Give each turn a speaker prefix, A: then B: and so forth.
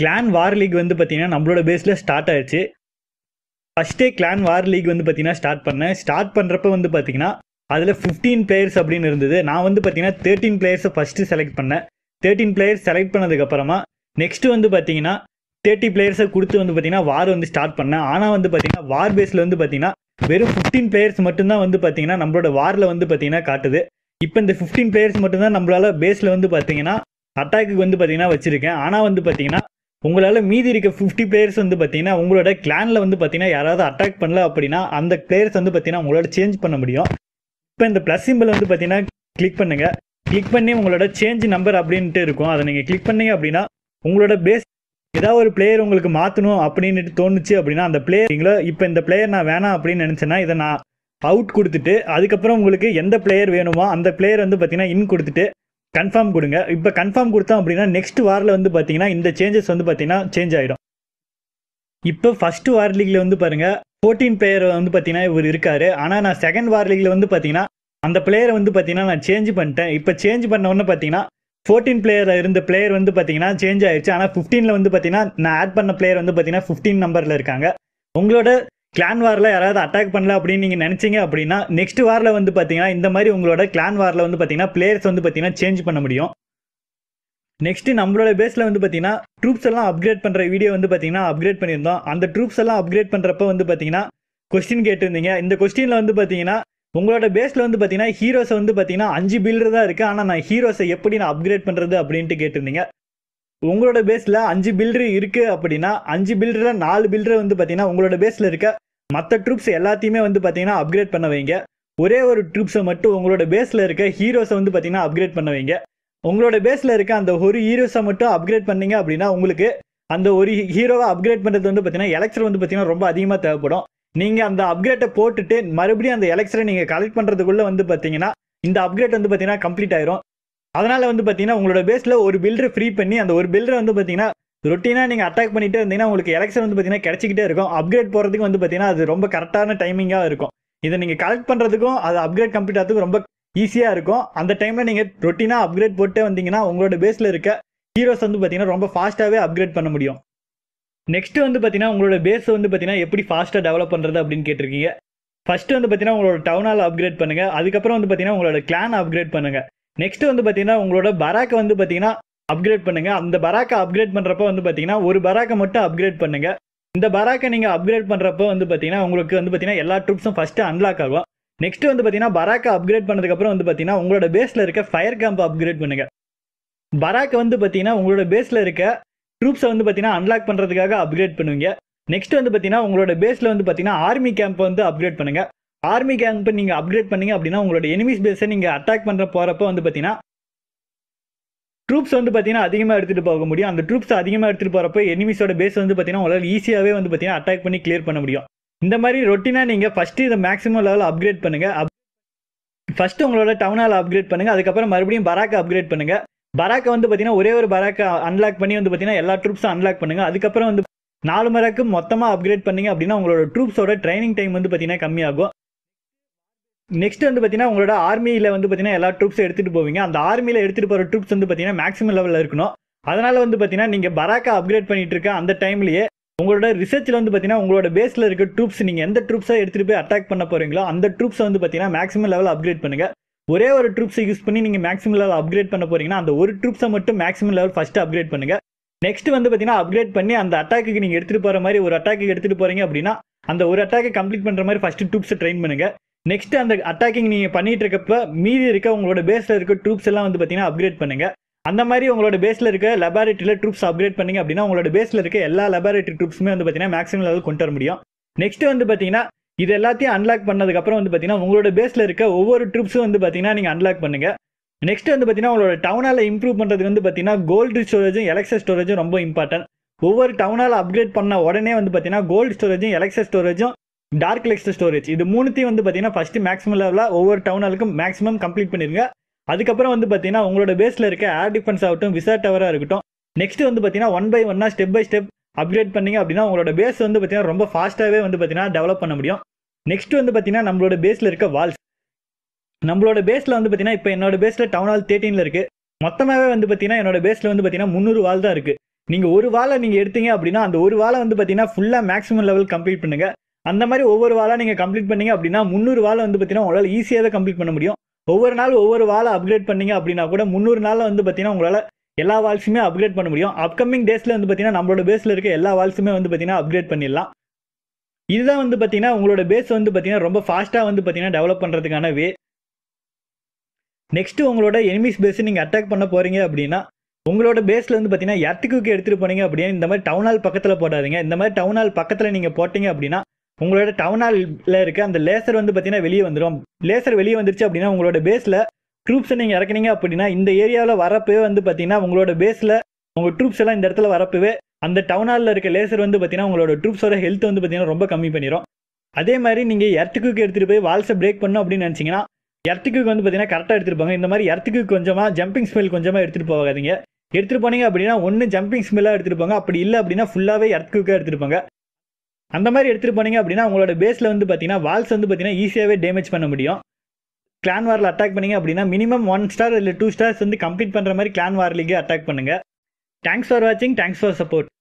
A: clan வார் league வந்து பார்த்தீங்கன்னா நம்மளோட பேஸில் ஸ்டார்ட் ஆயிடுச்சு ஃபஸ்ட்டே கிளான் வார் லீக் வந்து பார்த்தீங்கன்னா ஸ்டார்ட் பண்ணேன் ஸ்டார்ட் பண்ணுறப்ப வந்து பார்த்தீங்கன்னா அதில் ஃபிஃப்டீன் பிளேயர்ஸ் அப்படின்னு இருந்தது நான் வந்து பார்த்தீங்கன்னா தேர்ட்டீன் பிளேயர்ஸை ஃபஸ்ட்டு செலக்ட் பண்ணேன் தேர்ட்டின் பிளேயர்ஸ் செலக்ட் பண்ணதுக்கப்புறமா நெக்ஸ்ட்டு வந்து பார்த்தீங்கன்னா தேர்ட்டி பிளேயர்ஸை கொடுத்து வந்து பார்த்தீங்கன்னா வார் வந்து ஸ்டார்ட் பண்ணேன் ஆனால் வந்து பார்த்தீங்கன்னா வார் பேஸில் வந்து பார்த்தீங்கன்னா வெறும் ஃபிஃப்டீன் பிளேயர்ஸ் மட்டும்தான் வந்து பார்த்தீங்கன்னா நம்மளோட வாரில் வந்து பார்த்தீங்கன்னா காட்டுது இப்போ இந்த ஃபிஃப்டீன் பிளேயர்ஸ் மட்டும்தான் நம்மளால் பேஸில் வந்து பார்த்தீங்கன்னா அட்டாக்கு வந்து பார்த்தீங்கன்னா வச்சுருக்கேன் ஆனால் வந்து பார்த்தீங்கன்னா உங்களால் மீதி இருக்க ஃபிஃப்டி பிளேயர்ஸ் வந்து பார்த்தீங்கன்னா உங்களோட கிளானில் வந்து பார்த்தீங்கன்னா யாராவது அட்டாக் பண்ணல அப்படின்னா அந்த பிளேயர்ஸ் வந்து பார்த்தீங்கன்னா உங்களோட சேஞ்ச் பண்ண முடியும் இப்போ இந்த ப்ளஸ் சிம்பிள் வந்து பார்த்தீங்கன்னா கிளிக் பண்ணுங்கள் கிளிக் பண்ணி உங்களோட சேஞ்ச் நம்பர் அப்படின்ட்டு இருக்கும் அதை நீங்கள் கிளிக் பண்ணீங்க அப்படின்னா உங்களோட பேஸ் ஏதாவது ஒரு பிளேயர் உங்களுக்கு மாற்றணும் அப்படின்ட்டு தோணுச்சு அப்படின்னா அந்த நீங்களோ இப்போ இந்த பிளேயர் நான் வேணாம் அப்படின்னு நினச்சேன்னா இதை நான் அவுட் கொடுத்துட்டு அதுக்கப்புறம் உங்களுக்கு எந்த பிளேயர் வேணுமோ அந்த பிளேயர் வந்து பார்த்தீங்கன்னா இன் கொடுத்துட்டு கன்ஃபார்ம் கொடுங்க இப்போ கன்ஃபார்ம் கொடுத்தோம் அப்படின்னா நெக்ஸ்ட் வாரில் வந்து பார்த்தீங்கன்னா இந்த சேஞ்சஸ் வந்து பார்த்தீங்கன்னா சேஞ்ச் ஆகிடும் இப்போ ஃபஸ்ட்டு வார் லீக்கில் வந்து பாருங்கள் ஃபோர்டீன் பிளேயர் வந்து பார்த்தீங்கன்னா இவர் இருக்காரு ஆனால் நான் செகண்ட் வார் லீக்கில் வந்து பார்த்தீங்கன்னா அந்த பிளேயரை வந்து பார்த்தீங்கன்னா நான் சேஞ்ச் பண்ணிட்டேன் இப்போ சேஞ்ச் பண்ண உடனே பார்த்தீங்கன்னா ஃபோர்டீன் பிளேயரில் இருந்த பிளேயர் வந்து பார்த்தீங்கன்னா சேஞ்ச் ஆயிடுச்சு ஆனால் ஃபிஃப்டீனில் வந்து பார்த்தீங்கன்னா நான் ஆட் பண்ண பிளேயர் வந்து பார்த்தீங்கன்னா ஃபிஃப்டீன் நம்பரில் இருக்காங்க உங்களோட கிளான் வாரில் யாராவது அட்டாக் பண்ணல அப்படின்னு நீங்கள் நினச்சிங்க அப்படின்னா நெக்ஸ்ட் வாரில் வந்து பார்த்தீங்கன்னா இந்த மாதிரி உங்களோட கிளான் வாரில் வந்து பார்த்தீங்கன்னா பிளேயர்ஸ் வந்து பார்த்தீங்கன்னா சேஞ்ச் பண்ண முடியும் நெக்ஸ்ட்டு நம்மளோட பேஸில் வந்து பார்த்தீங்கன்னா ட்ரூப்ஸ் எல்லாம் அப்கிரேட் பண்ணுற வீடியோ வந்து பார்த்தீங்கன்னா அப்கிரேட் பண்ணியிருந்தோம் அந்த ட்ரூப்ஸ் எல்லாம் அப்கிரேட் பண்ணுறப்ப வந்து பார்த்தீங்கன்னா கொஸ்டின் கேட்டிருந்தீங்க இந்த கொஸ்டினில் வந்து பார்த்தீங்கன்னா உங்களோட பேஸில் வந்து பார்த்தீங்கன்னா ஹீரோஸை வந்து பார்த்தீங்கன்னா அஞ்சு பில்டர் தான் இருக்குது ஆனால் நான் ஹீரோஸை எப்படி நான் அப்கிரேட் பண்ணுறது அப்படின்ட்டு கேட்டிருந்தீங்க உங்களோட பேஸில் அஞ்சு பில்டர் இருக்குது அப்படின்னா அஞ்சு பில்டரில் நாலு பில்டர் வந்து பார்த்தீங்கன்னா உங்களோட பேஸில் இருக்க மற்ற ட்ரூப்ஸ் எல்லாத்தையுமே வந்து பார்த்தீங்கன்னா அப்கிரேட் பண்ண வைங்க ஒரே ஒரு ட்ரூப்ஸை மட்டும் உங்களோட பேஸில் இருக்க ஹீரோஸை வந்து பார்த்தீங்கன்னா அப்கிரேட் பண்ண வைங்க உங்களோட பேஸில் இருக்க அந்த ஒரு ஹீரோஸை மட்டும் அப்கிரேட் பண்ணீங்க அப்படின்னா உங்களுக்கு அந்த ஒரு ஹீரோவை அப்கிரேட் பண்ணுறது வந்து பார்த்தீங்கன்னா எலக்சர் வந்து பார்த்தீங்கன்னா ரொம்ப அதிகமாக தேவைப்படும் நீங்கள் அந்த அப்கிரேட்டை போட்டுட்டு மறுபடியும் அந்த எலக்சரை நீங்கள் கலெக்ட் பண்ணுறதுக்குள்ளே வந்து பார்த்தீங்கன்னா இந்த அப்கிரேட் வந்து பார்த்தீங்கன்னா கம்ப்ளீட் ஆயிரும் அதனால் வந்து பார்த்தீங்கன்னா உங்களோட பேஸில் ஒரு பில்டர் ஃப்ரீ பண்ணி அந்த ஒரு பில்டரை வந்து பார்த்தீங்கன்னா ரொட்டீனாக நீங்கள் அட்டாக் பண்ணிட்டே இருந்தீங்கன்னா உங்களுக்கு எலெக்ஷன் வந்து பார்த்தீங்கன்னா கிடச்சிக்கிட்டே இருக்கும் அப்கிரேட் போகிறதுக்கு வந்து பார்த்தீங்கன்னா அது ரொம்ப கரெக்டான டைமிங்காக இருக்கும் இதை நீங்கள் கலெக்ட் பண்ணுறதுக்கும் அது அப்கிரேட் கம்ப்ளீட் ஆகிறதுக்கும் ரொம்ப ஈஸியாக இருக்கும் அந்த டைமில் நீங்கள் ரொட்டீனாக அப்கிரேட் போட்டே வந்தீங்கன்னா உங்களோட பேஸில் இருக்க ஹீரோஸ் வந்து பார்த்தீங்கன்னா ரொம்ப ஃபாஸ்ட்டாகவே அப்கிரேட் பண்ண முடியும் நெக்ஸ்ட்டு வந்து பார்த்தீங்கன்னா உங்களோட பேஸ் வந்து பார்த்தீங்கன்னா எப்படி ஃபாஸ்ட்டாக டெவலப் பண்ணுறது அப்படின்னு கேட்டிருக்கீங்க ஃபஸ்ட்டு வந்து பார்த்தீங்கன்னா உங்களோட டவுனால் அப்கிரேட் பண்ணுங்கள் அதுக்கப்புறம் வந்து பார்த்தீங்கன்னா உங்களோட கிளான் அப்கிரேட் பண்ணுங்கள் நெக்ஸ்ட் வந்து பார்த்தீங்கன்னா உங்களோட பராக்கை வந்து பார்த்தீங்கன்னா அப்கிரேட் பண்ணுங்கள் அந்த பராக்கை அப்கிரேட் பண்ணுறப்ப வந்து பார்த்தீங்கன்னா ஒரு பராக்கை மட்டும் அப்கிரேட் பண்ணுங்கள் இந்த பராக்கை நீங்கள் அப்கிரேட் பண்ணுறப்ப வந்து பார்த்தீங்கன்னா உங்களுக்கு வந்து பார்த்தீங்கன்னா எல்லா ட்ரூப்ஸும் ஃபஸ்ட்டு அன்லாக் ஆகும் நெக்ஸ்ட் வந்து பார்த்தீங்கன்னா பராக்கை அப்கிரேட் பண்ணதுக்கப்புறம் வந்து பார்த்தீங்கன்னா உங்களோட பேஸில் இருக்க ஃபயர் கேம்ப் அப்கிரேட் பண்ணுங்கள் பராக்கை வந்து பார்த்தீங்கன்னா உங்களோட பேஸில் இருக்க ட்ரூப்ஸை வந்து பார்த்தீங்கன்னா அன்லாக் பண்ணுறதுக்காக அப்கிரேட் பண்ணுவீங்க நெக்ஸ்ட் வந்து பார்த்தீங்கன்னா உங்களோட பேஸில் வந்து பார்த்தீங்கன்னா ஆர்மி கேம்ப் வந்து அப்கிரேட் பண்ணுங்கள் ஆர்மி கேம்ப் நீங்கள் அப்கிரேட் பண்ணீங்க அப்படின்னா உங்களோட எனிமிஸ் பேஸை நீங்கள் அட்டாக் பண்ணுற போகிறப்ப வந்து பார்த்தீங்கன்னா ட்ரூப்ஸ் வந்து பார்த்தீங்கன்னா அதிகமாக எடுத்துகிட்டு போக முடியும் அந்த ட்ரூப்ஸ் அதிகமாக எடுத்துகிட்டு போகிறப்ப எனிமிஸோட பேஸ் வந்து பார்த்தீங்கன்னா உங்களால் ஈஸியாகவே வந்து பார்த்தீங்கன்னா அட்டாக் பண்ணி கிளியர் பண்ண முடியும் இந்த மாதிரி ரொட்டினா நீங்கள் ஃபஸ்ட்டு இதை மேக்ஸிமம் லெவலில் அப்கிரேட் பண்ணுங்கள் ஃபஸ்ட்டு உங்களோட டவுனால் அப்கிரேட் பண்ணுங்கள் அதுக்கப்புறம் மறுபடியும் பராக்கை அப்கிரேட் பண்ணுங்கள் பராக்கை வந்து பார்த்திங்கன்னா ஒரே ஒரு பராக்கை அன்லாக் பண்ணி வந்து பார்த்தீங்கன்னா எல்லா ட்ரூப்ஸும் அன்லாக் பண்ணுங்கள் அதுக்கப்புறம் வந்து நாலு மரக்கு மொத்தமாக அப்கிரேட் பண்ணிங்க அப்படின்னா உங்களோட ட்ரூப்ஸோட ட்ரைனிங் டைம் வந்து பார்த்தீங்கன்னா கம்மியாகும் நெக்ஸ்ட் வந்து பார்த்தீங்கன்னா உங்களோட ஆர்மியில் வந்து பார்த்தீங்கன்னா எல்லா ட்ரூப்ஸும் எடுத்துகிட்டு போவீங்க அந்த ஆர்மியில் எடுத்துகிட்டு போகிற ட்ரூப்ஸ் வந்து பார்த்தீங்கன்னா மேக்ஸிமம் லெவலில் இருக்கணும் அதனால் வந்து பார்த்தீங்கன்னா நீங்கள் பராக்கா அப்கிரேட் பண்ணிகிட்டு இருக்க அந்த டைம்லேயே உங்களோட ரிசர்ச்சில் வந்து பார்த்தீங்கன்னா உங்களோட பேஸில் இருக்க ட்ரூப்ஸ் நீங்கள் எந்த ட்ரூப்ஸாக எடுத்துகிட்டு போய் அட்டாக் பண்ண போகிறீங்களோ அந்த ட்ரூப்ஸை வந்து பார்த்தீங்கன்னா மேக்ஸிமம் லெவல் அப்கிரேட் பண்ணுங்கள் ஒரே ஒரு ட்ரூப்ஸை யூஸ் பண்ணி நீங்கள் மேக்ஸிமம் லெவல் அப்கிரேட் பண்ண போகிறீங்கன்னா அந்த ஒரு ட்ரூப்ஸை மட்டும் மேக்ஸிமம் லெவல் ஃபஸ்ட்டு அப்கிரேட் பண்ணுங்கள் நெக்ஸ்ட் வந்து பார்த்தீங்கன்னா அப்கிரேட் பண்ணி அந்த அட்டாக்கு நீங்கள் எடுத்துகிட்டு போகிற மாதிரி ஒரு அட்டாக்கு எடுத்துகிட்டு போகிறீங்க அப்படின்னா அந்த ஒரு அட்டாக்கை கம்ப்ளீட் பண்ணுற மாதிரி ஃபஸ்ட்டு ட்ரூப்ஸை ட்ரெயின் பண்ணுங்கள் நெக்ஸ்ட் அந்த அட்டாக்கிங் நீங்கள் பண்ணிட்டு இருக்கப்ப மீதி இருக்க உங்களோட பேஸில் இருக்க ட்ரூப்ஸ் எல்லாம் வந்து பார்த்தீங்கன்னா அப்கிரேட் பண்ணுங்க அந்த மாதிரி உங்களோட பேஸில் இருக்க லெபாரிட்டரியில் ட்ரூப்ஸ் அப்கிரேட் பண்ணிங்க அப்படின்னா உங்களோட பேஸில் இருக்க எல்லா லெபாரிட்டரி ட்ரூப்ஸுமே வந்து பார்த்தீங்கன்னா மேக்ஸிமம் அதாவது கொண்டு வர முடியும் நெக்ஸ்ட் வந்து பார்த்தீங்கன்னா இது எல்லாத்தையும் அன்லாக் பண்ணதுக்கப்புறம் வந்து பார்த்தீங்கன்னா உங்களோட பேஸில் இருக்க ஒவ்வொரு ட்ரூப்ஸும் வந்து பார்த்தீங்கன்னா நீங்கள் அன்லாக் பண்ணுங்க நெக்ஸ்ட் வந்து பார்த்தீங்கன்னா உங்களோட டவுனால் இம்ப்ரூவ் பண்ணுறதுக்கு வந்து பார்த்தீங்கன்னா கோல்டு ஸ்டோரேஜும் எலக்சஸ் ஸ்டோரேஜும் ரொம்ப இம்பார்ட்டன்ட் ஒவ்வொரு டவுனால் அப்கிரேட் பண்ண உடனே வந்து பார்த்தீங்கன்னா கோல்டு ஸ்டோரேஜும் எலக்சஸ் ஸ்டோரேஜும் டார்க் லெக்ஸ் ஸ்டோரேஜ் இது மூணுத்தையும் வந்து பார்த்தீங்கன்னா ஃபஸ்ட்டு மேக்ஸிமம் லெவலில் ஒவ்வொரு டவுனாலுக்கும் மேக்ஸிமம் கம்ப்ளீட் பண்ணிருங்க அதுக்கப்புறம் வந்து பார்த்தீங்கன்னா உங்களோட பேஸில் இருக்க ஏர் டிஃபென்ஸ் ஆகட்டும் விசா டவராக இருக்கட்டும் நெக்ஸ்ட் வந்து பார்த்தீங்கன்னா ஒன் பை ஒன்னாக ஸ்டெப் பை ஸ்டெப் அப்கிரேட் பண்ணிங்க அப்படின்னா உங்களோட பேஸ் வந்து பார்த்தீங்கன்னா ரொம்ப ஃபாஸ்ட்டாகவே வந்து பார்த்தீங்கன்னா டெவலப் பண்ண முடியும் நெக்ஸ்ட் வந்து பார்த்தீங்கன்னா நம்மளோட பேஸில் இருக்க வால்ஸ் நம்மளோட பேஸில் வந்து பார்த்தீங்கன்னா இப்போ என்னோட பேஸில் டவுன் ஹால் தேர்ட்டீனில் இருக்குது மொத்தமாகவே வந்து பார்த்தீங்கன்னா என்னோட பேஸில் வந்து பார்த்தீங்கன்னா முந்நூறு வால் தான் இருக்குது நீங்கள் ஒரு வாழை நீங்கள் எடுத்தீங்க அப்படின்னா அந்த ஒரு வாழை வந்து பார்த்தீங்கன்னா ஃபுல்லாக மேக்ஸிமம் லெவல் கம்ப்ளீட் பண்ணுங்கள் அந்த மாதிரி ஒவ்வொரு வாலாக நீங்கள் கம்ப்ளீட் பண்ணீங்க அப்படின்னா முந்நூறு வாழை வந்து பார்த்தீங்கன்னா உங்களால் ஈஸியாக கம்ப்ளீட் பண்ண முடியும் ஒவ்வொரு நாள் ஒவ்வொரு வாழை அப்கிரேட் பண்ணீங்க அப்படின்னா கூட முந்நூறு நாளில் வந்து பார்த்தீங்கன்னா உங்களால் எல்லா வால்ஸுமே அப்கிரேட் பண்ண முடியும் அப்கமிங் டேஸில் வந்து பார்த்தீங்கன்னா நம்மளோட பேஸில் இருக்க எல்லா வால்ஸுமே வந்து பார்த்தீங்கன்னா அப்கிரேட் பண்ணிடலாம் இதுதான் வந்து பார்த்தீங்கன்னா உங்களோட பேஸ் வந்து பார்த்தீங்கன்னா ரொம்ப ஃபாஸ்ட்டாக வந்து பார்த்தீங்கன்னா டெவலப் பண்ணுறதுக்கான வே நெக்ஸ்ட்டு உங்களோட எனிமிஸ் பேஸை நீங்கள் அட்டாக் பண்ண போகிறீங்க அப்படின்னா உங்களோட பேஸில் வந்து பார்த்தீங்கன்னா எர்த்துக்கு எடுத்துகிட்டு போனீங்க அப்படின்னா இந்த மாதிரி டவுனால் பக்கத்தில் போடாதீங்க இந்த மாதிரி டவுனால் பக்கத்தில் நீங்கள் போட்டிங்க அப்படின்னா உங்களோட டவுன் ஹாலில் இருக்க அந்த லேசர் வந்து பார்த்தீங்கன்னா வெளியே வந்துடும் லேசர் வெளியே வந்துருச்சு அப்படின்னா உங்களோட பேஸில் ட்ரூப்ஸை நீங்கள் இறக்குனீங்க அப்படின்னா இந்த ஏரியாவில் வரப்பவே வந்து பார்த்தீங்கன்னா உங்களோட பேஸில் உங்கள் ட்ரூப்ஸ் எல்லாம் இந்த இடத்துல வரப்பவே அந்த டவுன் ஹாலில் இருக்க லேசர் வந்து பார்த்தீங்கன்னா உங்களோட ட்ரூப்ஸோட ஹெல்த் வந்து பார்த்தீங்கன்னா ரொம்ப கம்மி பண்ணிடும் அதே மாதிரி நீங்கள் எர்த்துக்கு எடுத்துகிட்டு போய் வால்ஸை பிரேக் பண்ணோம் அப்படின்னு நினச்சிங்கன்னா எர்த்துக்கு வந்து பார்த்தீங்கன்னா கரெக்டாக எடுத்துருப்பாங்க இந்த மாதிரி எர்த்துக்கு கொஞ்சமாக ஜம்பிங் ஸ்மெல் கொஞ்சமாக எடுத்துகிட்டு போகாதீங்க எடுத்துகிட்டு போனீங்க அப்படின்னா ஒன்று ஜம்பிங் ஸ்மெல்லாக எடுத்துருப்பாங்க அப்படி இல்லை அப்படின்னா ஃபுல்லாகவே எர்த்துக்கு எடுத்துருப்பாங்க அந்த மாதிரி எடுத்துகிட்டு போனீங்க அப்படின்னா உங்களோட பேஸில் வந்து பார்த்தீங்கன்னா வால்ஸ் வந்து பார்த்தீங்கன்னா ஈஸியாகவே டேமேஜ் பண்ண முடியும் கிளான் வாரில் அட்டாக் பண்ணீங்க அப்படின்னா மினிமம் ஒன் ஸ்டார் இல்லை டூ ஸ்டார்ஸ் வந்து கம்ப்ளீட் பண்ணுற மாதிரி கிளான் வார்லிக்கே அட்டாக் பண்ணுங்கள் தேங்க்ஸ் ஃபார் வாட்சிங் தேங்க்ஸ் ஃபார் சப்போர்ட்